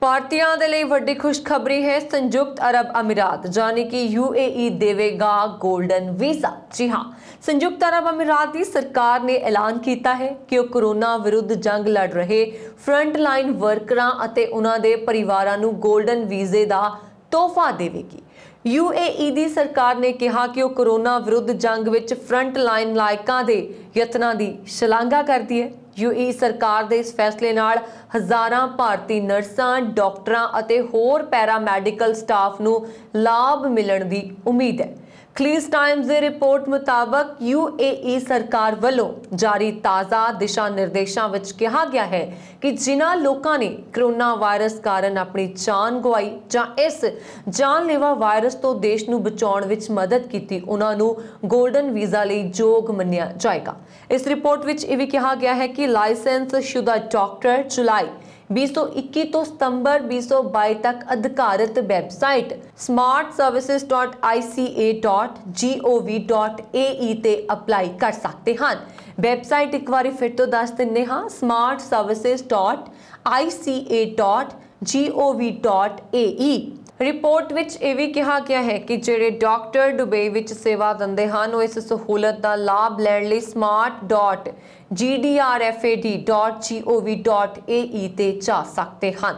ਭਾਰਤੀਆਂ ਦੇ ਲਈ ਵੱਡੀ ਖੁਸ਼ਖਬਰੀ ਹੈ ਸੰਯੁਕਤ ਅਰਬ ਅਮੀਰਾਤ ਜਾਨੀ ਕਿ ਯੂਏਈ ਦੇਵੇਗਾ 골ਡਨ ਵੀਜ਼ਾ ਜੀ ਹਾਂ ਸੰਯੁਕਤ ਅਰਬ ਅਮੀਰਾਤ ਦੀ ਸਰਕਾਰ ਨੇ ਐਲਾਨ ਕੀਤਾ ਹੈ ਕਿ ਉਹ ਕੋਰੋਨਾ ਵਿਰੁੱਧ ਜੰਗ ਲੜ ਰਹੇ ਫਰੰਟ ਲਾਈਨ ਵਰਕਰਾਂ ਅਤੇ ਉਹਨਾਂ ਦੇ ਪਰਿਵਾਰਾਂ ਨੂੰ 골ਡਨ ਵੀਜ਼ੇ ਦਾ ਤੋਹਫਾ ਦੇਵੇਗੀ ਯੂਏਈ ਦੀ ਸਰਕਾਰ ਨੇ ਕਿਹਾ ਕਿ ਉਹ ਕੋਰੋਨਾ ਵਿਰੁੱਧ ਜੰਗ ਵਿੱਚ ਫਰੰਟ ਲਾਈਨ ਲਾਇਕਾਂ ਦੇ ਯਤਨਾਂ ਦੀ ਸ਼ਲਾਘਾ ਕਰਦੀ ਹੈ ਯੂਈ ਸਰਕਾਰ ਦੇ ਇਸ ਫੈਸਲੇ ਨਾਲ ਹਜ਼ਾਰਾਂ ਭਾਰਤੀ ਨਰਸਾਂ ਡਾਕਟਰਾਂ ਅਤੇ ਹੋਰ ਪੈਰਾਮੈਡੀਕਲ ਸਟਾਫ ਨੂੰ ਲਾਭ ਮਿਲਣ ਦੀ ਉਮੀਦ ਹੈ ਕਲੀਸ ਟਾਈਮਜ਼ ਦੀ ਰਿਪੋਰਟ ਮੁਤਾਬਕ ਯੂਏਈ e ਸਰਕਾਰ ਵੱਲੋਂ ਜਾਰੀ ਤਾਜ਼ਾ ਦਿਸ਼ਾ ਨਿਰਦੇਸ਼ਾਂ ਵਿੱਚ ਕਿਹਾ ਗਿਆ ਹੈ ਕਿ ਜਿਨ੍ਹਾਂ ਲੋਕਾਂ ਨੇ ਕਰੋਨਾ ਵਾਇਰਸ ਕਾਰਨ ਆਪਣੀ ਜਾਨ ਗਵਾਈ ਜਾਂ ਇਸ ਜਾਨਲੇਵਾ ਵਾਇਰਸ ਤੋਂ ਦੇਸ਼ ਨੂੰ ਬਚਾਉਣ ਵਿੱਚ ਮਦਦ ਕੀਤੀ ਉਹਨਾਂ ਨੂੰ 골ਡਨ ਵੀਜ਼ਾ ਲਈ ਯੋਗ ਮੰਨਿਆ ਜਾਏਗਾ ਇਸ ਰਿਪੋਰਟ ਵਿੱਚ ਇਹ ਵੀ ਕਿਹਾ ਗਿਆ ਹੈ ਕਿ ਲਾਇਸੈਂਸ ਸ਼ੁਦਾ ਡਾਕਟਰ ਜੁਲਾਈ 2021 ਤੋਂ ਸਤੰਬਰ 2022 ਤੱਕ ਅਧਿਕਾਰਤ ਵੈਬਸਾਈਟ smartservices.ica.gov.ae ਤੇ ਅਪਲਾਈ ਕਰ ਸਕਦੇ ਹਨ ਵੈਬਸਾਈਟ ਇੱਕ ਵਾਰੀ ਫਿਰ ਤੋਂ ਦੱਸ ਦਿੰਨੇ ਹਾਂ smartservices.ica.gov.ae ਰਿਪੋਰਟ ਵਿੱਚ ਇਹ ਵੀ ਕਿਹਾ ਗਿਆ ਹੈ ਕਿ ਜਿਹੜੇ ਡਾਕਟਰ ਦੁਬਈ ਵਿੱਚ ਸੇਵਾ ਦਿੰਦੇ ਹਨ ਉਹ ਇਸ ਸਹੂਲਤ ਦਾ ਲਾਭ ਲੈਣ ਲਈ smart.gdrfad.gov.ae ਤੇ ਜਾ ਸਕਦੇ ਹਨ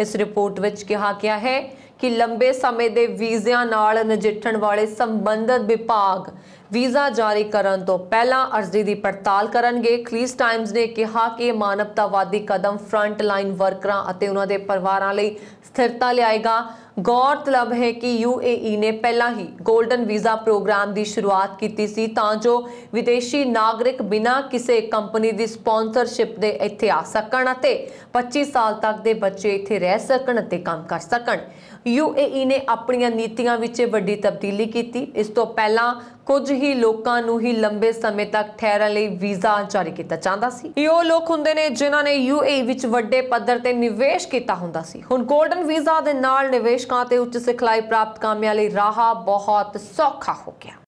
ਇਸ ਰਿਪੋਰਟ ਵਿੱਚ ਕਿਹਾ ਗਿਆ ਹੈ ਕਿ ਲੰਬੇ ਸਮੇਂ ਦੇ ਵੀਜ਼ਿਆਂ ਨਾਲ ਨਜਿੱਠਣ ਵਾਲੇ ਸੰਬੰਧਤ ਵਿਭਾਗ ਵੀਜ਼ਾ ਜਾਰੀ ਕਰਨ ਤੋਂ ਪਹਿਲਾਂ ਅਰਜ਼ੀ ਦੀ ਪੜਤਾਲ ਕਰਨਗੇ ਖਲੀਸ ਟਾਈਮਜ਼ ਨੇ ਕਿਹਾ ਕਿ ਮਾਨਵਤਾਵਾਦੀ ਕਦਮ ਫਰੰਟ ਲਾਈਨ ਵਰਕਰਾਂ ਅਤੇ ਉਹਨਾਂ ਦੇ ਪਰਿਵਾਰਾਂ ਲਈ ਸਥਿਰਤਾ ਲਿਆਏਗਾ ਗੌਰਤਲਬ ਹੈ ਕਿ ਯੂਏਈ ਨੇ ਪਹਿਲਾਂ ਹੀ 골ਡਨ ਵੀਜ਼ਾ ਪ੍ਰੋਗਰਾਮ ਦੀ ਸ਼ੁਰੂਆਤ ਕੀਤੀ ਸੀ ਤਾਂ ਜੋ ਵਿਦੇਸ਼ੀ ਨਾਗਰਿਕ ਬਿਨਾਂ ਕਿਸੇ ਕੰਪਨੀ ਦੀ ਸਪਾਂਸਰਸ਼ਿਪ ਦੇ ਇੱਥੇ ਆ ਸਕਣ ਅਤੇ 25 ਸਾਲ ਤੱਕ ਦੇ ਬੱਚੇ ਇੱਥੇ ਰਹਿ ਸਕਣ ਅਤੇ ਕੰਮ ਕਰ ਸਕਣ ਯੂਏਈ ਨੇ ਆਪਣੀਆਂ ਨੀਤੀਆਂ ਵਿੱਚ ਵੱਡੀ ਤਬਦੀਲੀ ਕੀਤੀ ਇਸ ਤੋਂ ਪਹਿਲਾਂ ਕੁਝ ਹੀ ਲੋਕਾਂ ਨੂੰ ਹੀ ਲੰਬੇ ਸਮੇਂ ਤੱਕ ਠਹਿਰਨ ਲਈ ਵੀਜ਼ਾ ਜਾਰੀ ਕੀਤਾ ਜਾਂਦਾ ਸੀ ਇਹ ਉਹ ਲੋਕ ਹੁੰਦੇ ਨੇ ਜਿਨ੍ਹਾਂ ਨੇ ਯੂਏਈ ਵਿੱਚ ਵੱਡੇ ਪੱਧਰ ਤੇ ਨਿਵੇਸ਼ ਕੀਤਾ ਹੁੰਦਾ ਸੀ ਹੁਣ 골ਡਨ ਵੀਜ਼ਾ ਦੇ ਨਾਲ ਨਿਵੇਸ਼ਕਾਂ ਤੇ ਉੱਚ ਸਿਖਲਾਈ ਪ੍ਰਾਪਤ ਕਾਮਿਆਂ ਲਈ ਰਾਹ ਬਹੁਤ ਸੌਖਾ ਹੋ ਗਿਆ